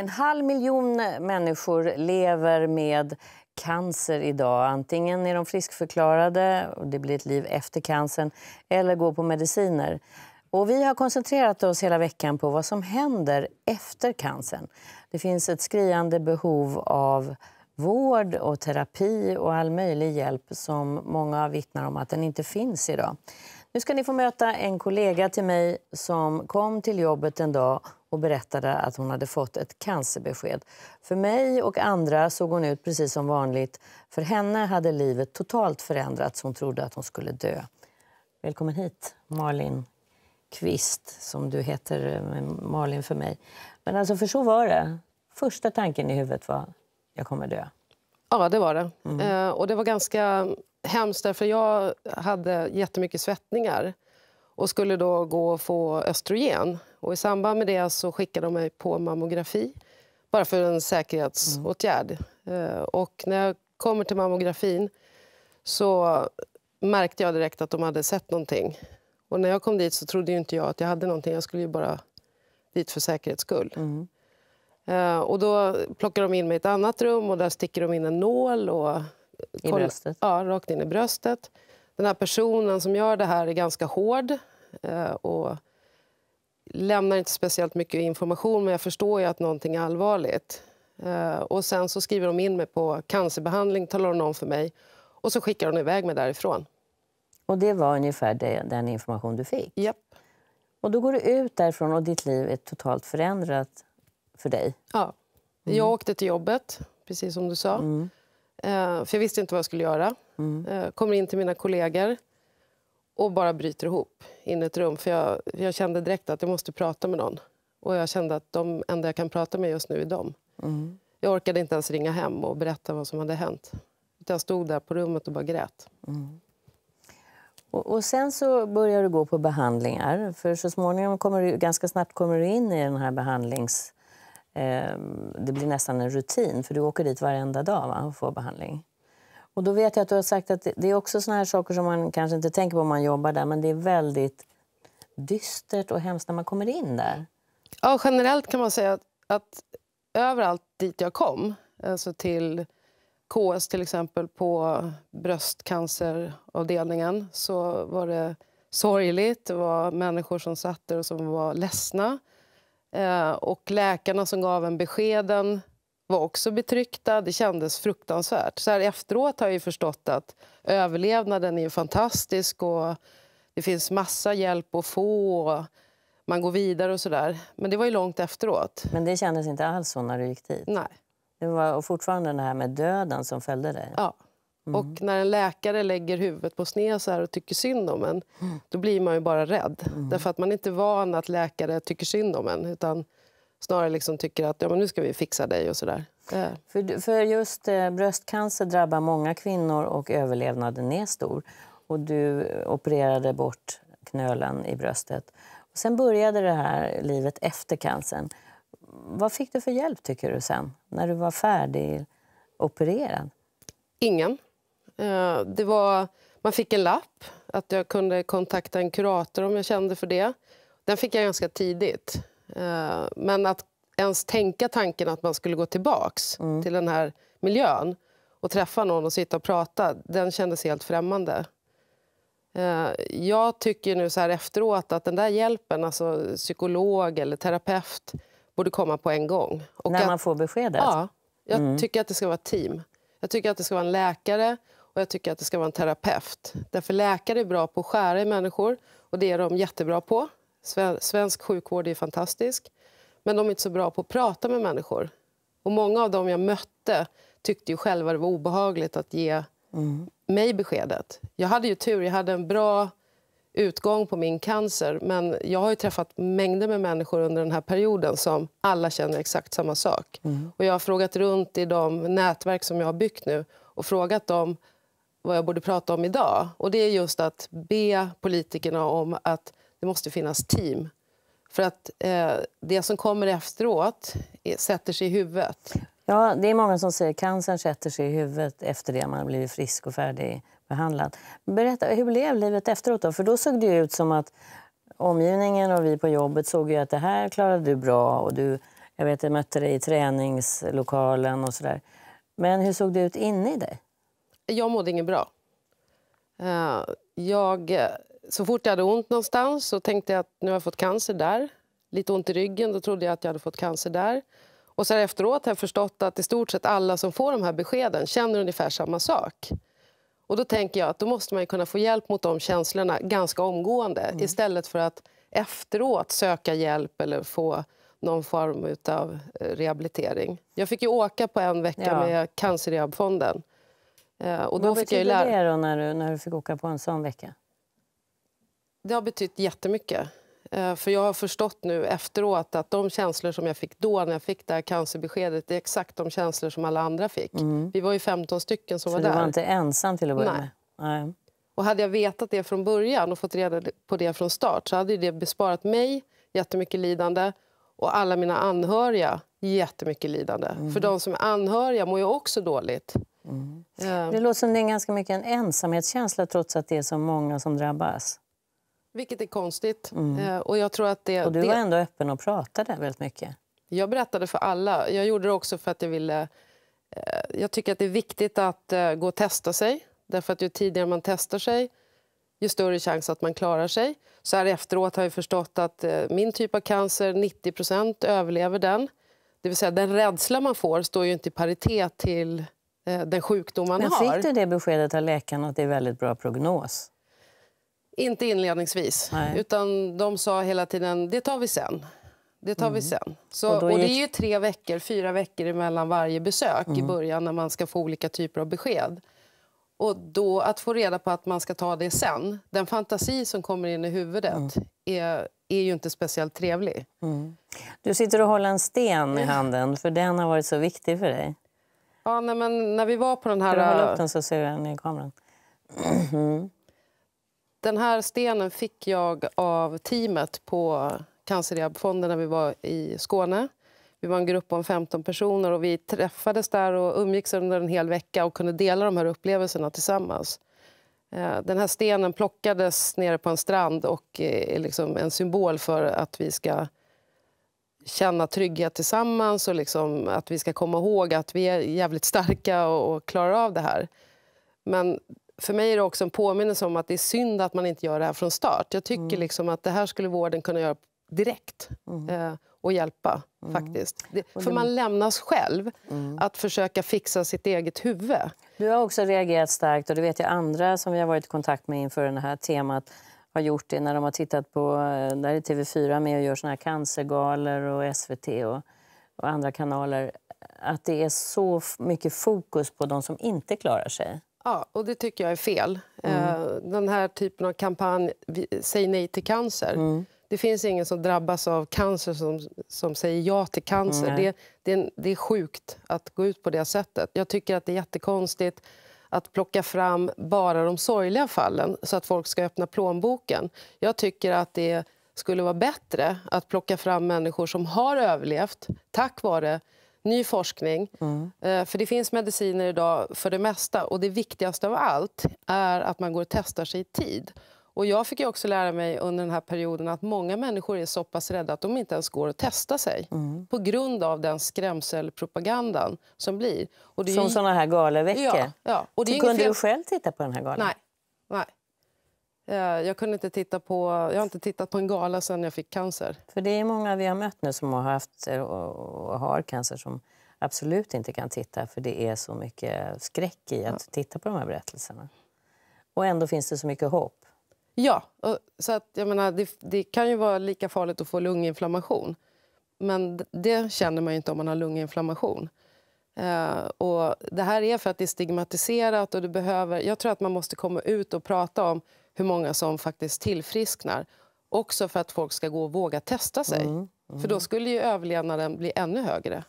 En halv miljon människor lever med cancer idag. Antingen är de friskförklarade och det blir ett liv efter cancern eller går på mediciner. Och vi har koncentrerat oss hela veckan på vad som händer efter cancern. Det finns ett skriande behov av vård och terapi och all möjlig hjälp som många vittnar om att den inte finns idag. Nu ska ni få möta en kollega till mig som kom till jobbet en dag och berättade att hon hade fått ett cancerbesked. För mig och andra såg hon ut precis som vanligt. För henne hade livet totalt förändrats. Hon trodde att hon skulle dö. Välkommen hit, Malin Kvist, som du heter, eh, Malin för mig. Men alltså, för så var det. Första tanken i huvudet var jag kommer dö. Ja, det var det. Mm. Eh, och det var ganska hemskt därför jag hade jättemycket svettningar och skulle då gå och få östrogen. Och I samband med det så skickade de mig på mammografi bara för en säkerhetsåtgärd. Mm. Och när jag kommer till mammografin så märkte jag direkt att de hade sett någonting. Och när jag kom dit så trodde inte jag att jag hade någonting. Jag skulle ju bara dit för säkerhets skull. Mm. Eh, och då plockar de in mig i ett annat rum och där sticker de in en nål och i bröstet? Ja, rakt in i bröstet. Den här personen som gör det här är ganska hård eh, och lämnar inte speciellt mycket information men jag förstår ju att någonting är allvarligt. Eh, och sen så skriver de in mig på cancerbehandling, talar hon om för mig. Och så skickar hon iväg mig därifrån. Och det var ungefär det, den information du fick? Japp. Och då går du ut därifrån och ditt liv är totalt förändrat för dig? Ja. Mm. Jag åkte till jobbet, precis som du sa. Mm. Eh, för jag visste inte vad jag skulle göra. Mm. Eh, kommer in till mina kollegor och bara bryter ihop in i ett rum. För jag, jag, kände direkt att jag måste prata med någon. Och jag kände att de enda jag kan prata med just nu är dem. Mm. Jag orkade inte ens ringa hem och berätta vad som hade hänt. jag stod där på rummet och bara grät. Mm. Och, och, sen så börjar du gå på behandlingar. För så småningom kommer du, ganska snabbt kommer du in i den här behandlings Ehm, det blir nästan en rutin, för du åker dit varenda dag va, och får behandling. Och då vet jag att du har sagt att det, det är också såna här saker som man kanske inte tänker på om man jobbar där, men det är väldigt dystert och hemskt när man kommer in där. Ja, generellt kan man säga att, att överallt dit jag kom, alltså till KS till exempel på bröstcanceravdelningen så var det sorgligt. Det var människor som satt där och som var ledsna. Eh, och läkarna som gav en beskeden var också betryckta. Det kändes fruktansvärt. Så här efteråt har jag förstått att överlevnaden är fantastisk och det finns massa hjälp att få. och man går vidare och sådär. Men det var ju långt efteråt. Men det kändes inte alls så när du gick dit? Nej. Det var fortfarande det här med döden som följde dig? Ja. Mm. Och när en läkare lägger huvudet på sned så här och tycker synd om en, mm. då blir man ju bara rädd. Mm. Därför att man är inte van att läkare tycker synd om en, utan snarare liksom tycker att ja, men nu ska vi fixa dig och sådär. För, för just eh, bröstcancer drabbar många kvinnor och överlevnaden är stor. Och du opererade bort knölen i bröstet. Och sen började det här livet efter cancern. Vad fick du för hjälp tycker du sen, när du var färdig opererad? Ingen. Eh, det var, man fick en lapp att jag kunde kontakta en kurator om jag kände för det. Den fick jag ganska tidigt. Eh, men att ens tänka tanken att man skulle gå tillbaka mm. till den här miljön och träffa någon och sitta och prata, den kändes helt främmande. Eh, jag tycker nu så här efteråt att den där hjälpen, alltså psykolog eller terapeut, borde komma på en gång. Och När man att, får beskedet? Ja. Jag mm. tycker att det ska vara ett team. Jag tycker att det ska vara en läkare och jag tycker att det ska vara en terapeut. Därför läkare är bra på att skära i människor och det är de jättebra på. Svensk sjukvård är fantastisk. Men de är inte så bra på att prata med människor. Och många av dem jag mötte tyckte ju själva det var obehagligt att ge mm. mig beskedet. Jag hade ju tur, jag hade en bra utgång på min cancer. Men jag har träffat mängder med människor under den här perioden som alla känner exakt samma sak. Mm. Och jag har frågat runt i de nätverk som jag har byggt nu och frågat dem vad jag borde prata om idag. Och Det är just att be politikerna om att det måste finnas team. För att eh, det som kommer efteråt är, sätter sig i huvudet. Ja, det är många som säger att cancern sätter sig i huvudet efter det man blivit frisk och färdigbehandlad. Berätta, hur blev livet efteråt då? För då såg det ut som att omgivningen och vi på jobbet såg ju att det här klarade du bra och du, jag vet, jag mötte dig i träningslokalen och sådär. Men hur såg det ut inne i dig? jag mådde inget bra. Eh, jag, så fort jag hade ont någonstans så tänkte jag att nu har jag fått cancer där. Lite ont i ryggen, då trodde jag att jag hade fått cancer där. Och sen efteråt har jag förstått att i stort sett alla som får de här beskeden känner ungefär samma sak. Och då tänker jag att då måste man kunna få hjälp mot de känslorna ganska omgående mm. istället för att efteråt söka hjälp eller få någon form av eh, rehabilitering. Jag fick ju åka på en vecka ja. med Cancerrehabfonden Eh, och då Vad fick jag lära... det då när du, när du fick åka på en sån vecka? Det har betytt jättemycket. Eh, för jag har förstått nu efteråt att de känslor som jag fick då när jag fick det här cancerbeskedet, det är exakt de känslor som alla andra fick. Mm. Vi var ju 15 stycken som Så var där. Så du var inte ensam till att börja Nej. med? Nej. Och hade jag vetat det från början och fått reda på det från start så hade det besparat mig jättemycket lidande och alla mina anhöriga jättemycket lidande. Mm. För de som är anhöriga mår ju också dåligt. Mm. Det eh. låter som det är ganska mycket en ensamhetskänsla trots att det är så många som drabbas. Vilket är konstigt. Mm. Eh, och, jag tror att det, och du var det... ändå öppen och pratade väldigt mycket. Jag berättade för alla. Jag gjorde det också för att jag ville... Eh, jag tycker att det är viktigt att gå och testa sig. Därför att ju tidigare man testar sig, ju större chans att man klarar sig. Så här efteråt har jag förstått att min typ av cancer, 90 överlever den. Det vill säga, den rädsla man får står ju inte i paritet till Eh, den sjukdom man Men har. Fick du det beskedet av läkaren att det är väldigt bra prognos? Inte inledningsvis. Nej. Utan De sa hela tiden det tar vi sen. Det tar mm. vi sen. Så, och, och Det är ju tre veckor, fyra veckor mellan varje besök mm. i början när man ska få olika typer av besked. Och då Att få reda på att man ska ta det sen, den fantasi som kommer in i huvudet mm. är, är ju inte speciellt trevlig. Mm. Du sitter och håller en sten i handen, för den har varit så viktig för dig. Ja, nej, men när vi var på den här... Håll äh, upp den så ser jag den i kameran? Mm. Den här stenen fick jag av teamet på Cancerrehabfonden när vi var i Skåne. Vi var en grupp om 15 personer och vi träffades där och umgicks under en hel vecka och kunde dela de här upplevelserna tillsammans. Eh, den här stenen plockades nere på en strand och eh, är liksom en symbol för att vi ska känna trygghet tillsammans och liksom att vi ska komma ihåg att vi är jävligt starka och, och klarar av det här. Men för mig är det också en påminnelse om att det är synd att man inte gör det här från start. Jag tycker mm. liksom att det här skulle vården kunna göra direkt mm. eh, och hjälpa mm. faktiskt. Det, för man lämnas själv mm. att försöka fixa sitt eget huvud. Du har också reagerat starkt och det vet jag andra som vi har varit i kontakt med inför det här temat har gjort det när de har tittat på... Eh, där är TV4 med och gör såna här cancergalor och SVT och, och andra kanaler. Att det är så mycket fokus på de som inte klarar sig. Ja, och det tycker jag är fel. Mm. Eh, den här typen av kampanj, Säg nej till cancer. Mm. Det finns ingen som drabbas av cancer som, som säger ja till cancer. Mm. Det, det, det är sjukt att gå ut på det sättet. Jag tycker att det är jättekonstigt att plocka fram bara de sorgliga fallen så att folk ska öppna plånboken. Jag tycker att det skulle vara bättre att plocka fram människor som har överlevt tack vare ny forskning. Mm. Eh, för det finns mediciner idag för det mesta och det viktigaste av allt är att man går och testar sig i tid. Och jag fick också lära mig under den här perioden att många människor är så pass rädda att de inte ens går att testa sig mm. på grund av den skrämselpropagandan som blir. Och det som ju... såna här galorveckor? Ja. ja. Och det kunde fel... du själv titta på den här galan? Nej. Nej. Eh, jag, kunde inte titta på, jag har inte tittat på en gala sedan jag fick cancer. För det är många vi har mött nu som har haft och har cancer som absolut inte kan titta för det är så mycket skräck i att ja. titta på de här berättelserna. Och ändå finns det så mycket hopp. Ja, och, så att, jag menar, det, det, kan ju vara lika farligt att få lunginflammation. Men det känner man ju inte om man har lunginflammation. Eh, och det här är för att det är stigmatiserat. och du behöver, Jag tror att man måste komma ut och prata om hur många som faktiskt tillfrisknar. Också för att folk ska gå och våga testa sig. Mm, mm. För då skulle ju överlevnaden bli ännu högre.